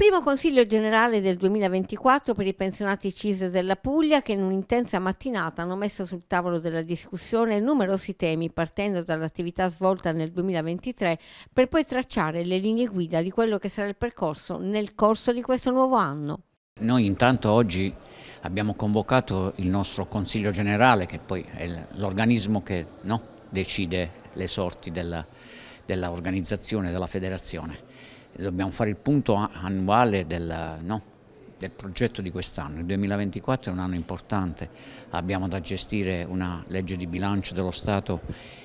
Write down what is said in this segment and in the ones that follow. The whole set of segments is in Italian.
Primo Consiglio generale del 2024 per i pensionati CIS della Puglia che in un'intensa mattinata hanno messo sul tavolo della discussione numerosi temi partendo dall'attività svolta nel 2023 per poi tracciare le linee guida di quello che sarà il percorso nel corso di questo nuovo anno. Noi intanto oggi abbiamo convocato il nostro Consiglio generale che poi è l'organismo che no, decide le sorti dell'organizzazione dell della federazione dobbiamo fare il punto annuale del, no, del progetto di quest'anno. Il 2024 è un anno importante, abbiamo da gestire una legge di bilancio dello Stato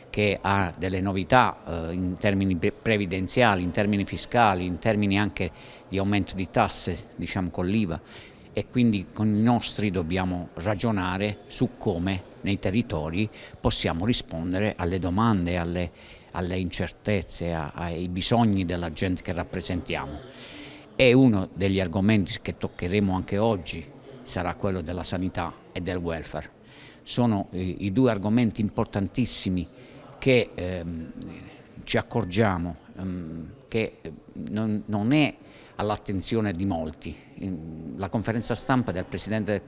che ha delle novità eh, in termini previdenziali, in termini fiscali, in termini anche di aumento di tasse, diciamo con l'IVA e quindi con i nostri dobbiamo ragionare su come nei territori possiamo rispondere alle domande, alle alle incertezze, ai bisogni della gente che rappresentiamo. E uno degli argomenti che toccheremo anche oggi sarà quello della sanità e del welfare. Sono eh, i due argomenti importantissimi che ehm, ci accorgiamo um, che ehm, non, non è all'attenzione di molti. La conferenza stampa del Presidente,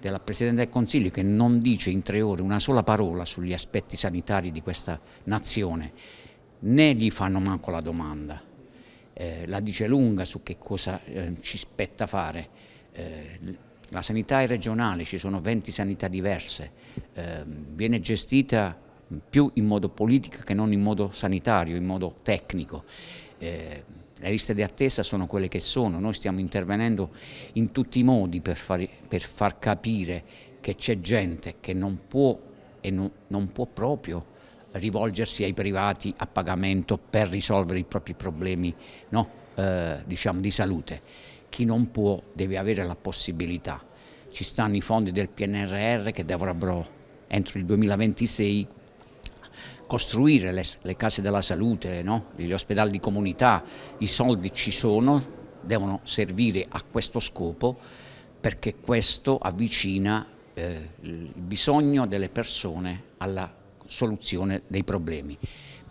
della Presidente del Consiglio che non dice in tre ore una sola parola sugli aspetti sanitari di questa nazione, né gli fanno manco la domanda. Eh, la dice lunga su che cosa eh, ci spetta fare. Eh, la sanità è regionale, ci sono 20 sanità diverse, ehm, viene gestita più in modo politico che non in modo sanitario, in modo tecnico. Eh, le liste di attesa sono quelle che sono, noi stiamo intervenendo in tutti i modi per, far, per far capire che c'è gente che non può e non, non può proprio rivolgersi ai privati a pagamento per risolvere i propri problemi no? eh, diciamo di salute. Chi non può deve avere la possibilità. Ci stanno i fondi del PNRR che dovrebbero entro il 2026 costruire le, le case della salute, no? gli ospedali di comunità, i soldi ci sono, devono servire a questo scopo perché questo avvicina eh, il bisogno delle persone alla soluzione dei problemi.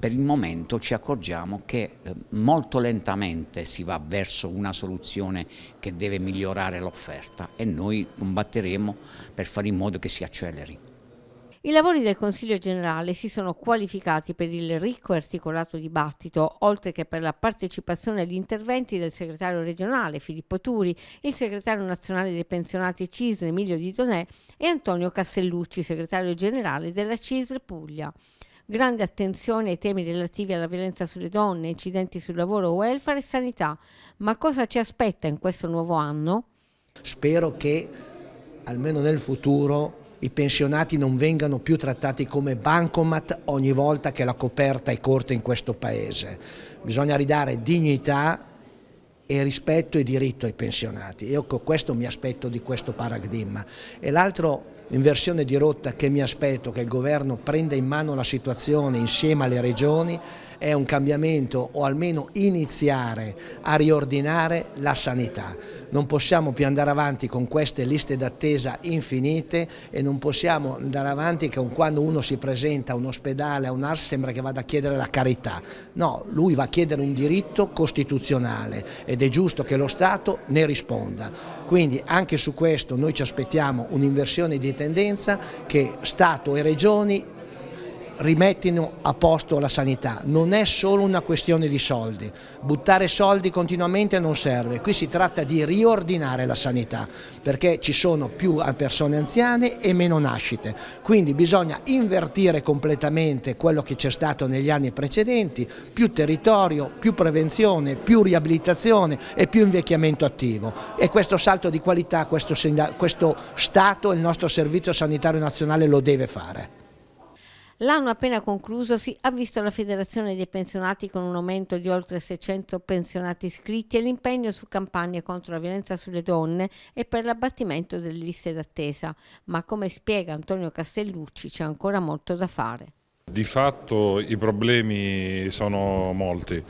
Per il momento ci accorgiamo che eh, molto lentamente si va verso una soluzione che deve migliorare l'offerta e noi combatteremo per fare in modo che si acceleri. I lavori del Consiglio generale si sono qualificati per il ricco e articolato dibattito, oltre che per la partecipazione agli interventi del segretario regionale Filippo Turi, il segretario nazionale dei pensionati CISL Emilio Di Donè e Antonio Castellucci, segretario generale della CISL Puglia grande attenzione ai temi relativi alla violenza sulle donne, incidenti sul lavoro, welfare e sanità. Ma cosa ci aspetta in questo nuovo anno? Spero che almeno nel futuro i pensionati non vengano più trattati come bancomat ogni volta che la coperta è corta in questo Paese. Bisogna ridare dignità e rispetto e diritto ai pensionati. Io questo mi aspetto di questo paradigma. E l'altra inversione di rotta che mi aspetto, che il governo prenda in mano la situazione insieme alle regioni, è un cambiamento o almeno iniziare a riordinare la sanità. Non possiamo più andare avanti con queste liste d'attesa infinite e non possiamo andare avanti con quando uno si presenta a un ospedale, a un ARS, sembra che vada a chiedere la carità. No, lui va a chiedere un diritto costituzionale ed è giusto che lo Stato ne risponda. Quindi anche su questo noi ci aspettiamo un'inversione di tendenza che Stato e Regioni rimettino a posto la sanità, non è solo una questione di soldi, buttare soldi continuamente non serve, qui si tratta di riordinare la sanità perché ci sono più persone anziane e meno nascite, quindi bisogna invertire completamente quello che c'è stato negli anni precedenti, più territorio, più prevenzione, più riabilitazione e più invecchiamento attivo e questo salto di qualità, questo, questo Stato, il nostro Servizio Sanitario Nazionale lo deve fare. L'anno appena conclusosi ha visto la Federazione dei pensionati con un aumento di oltre 600 pensionati iscritti e l'impegno su campagne contro la violenza sulle donne e per l'abbattimento delle liste d'attesa. Ma come spiega Antonio Castellucci c'è ancora molto da fare. Di fatto i problemi sono molti,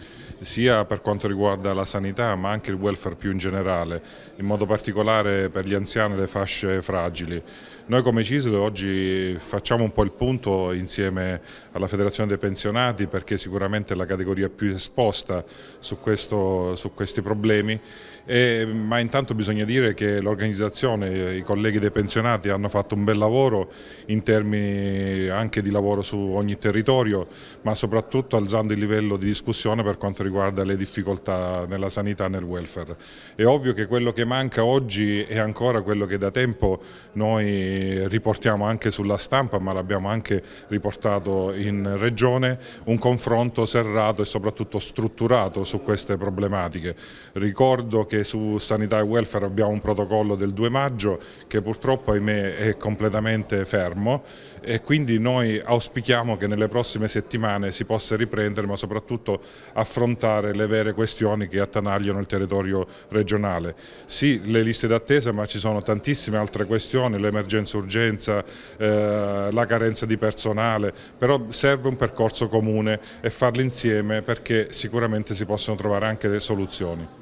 sia per quanto riguarda la sanità ma anche il welfare più in generale, in modo particolare per gli anziani e le fasce fragili. Noi come CISL oggi facciamo un po' il punto insieme alla Federazione dei Pensionati perché sicuramente è la categoria più esposta su, questo, su questi problemi, e, ma intanto bisogna dire che l'organizzazione, i colleghi dei pensionati hanno fatto un bel lavoro in termini anche di lavoro su ogni ogni territorio, ma soprattutto alzando il livello di discussione per quanto riguarda le difficoltà nella sanità e nel welfare. È ovvio che quello che manca oggi è ancora quello che da tempo noi riportiamo anche sulla stampa, ma l'abbiamo anche riportato in regione, un confronto serrato e soprattutto strutturato su queste problematiche. Ricordo che su sanità e welfare abbiamo un protocollo del 2 maggio che purtroppo ahimè è completamente fermo e quindi noi auspichiamo che nelle prossime settimane si possa riprendere ma soprattutto affrontare le vere questioni che attanagliano il territorio regionale. Sì, le liste d'attesa ma ci sono tantissime altre questioni, l'emergenza-urgenza, eh, la carenza di personale, però serve un percorso comune e farli insieme perché sicuramente si possono trovare anche delle soluzioni.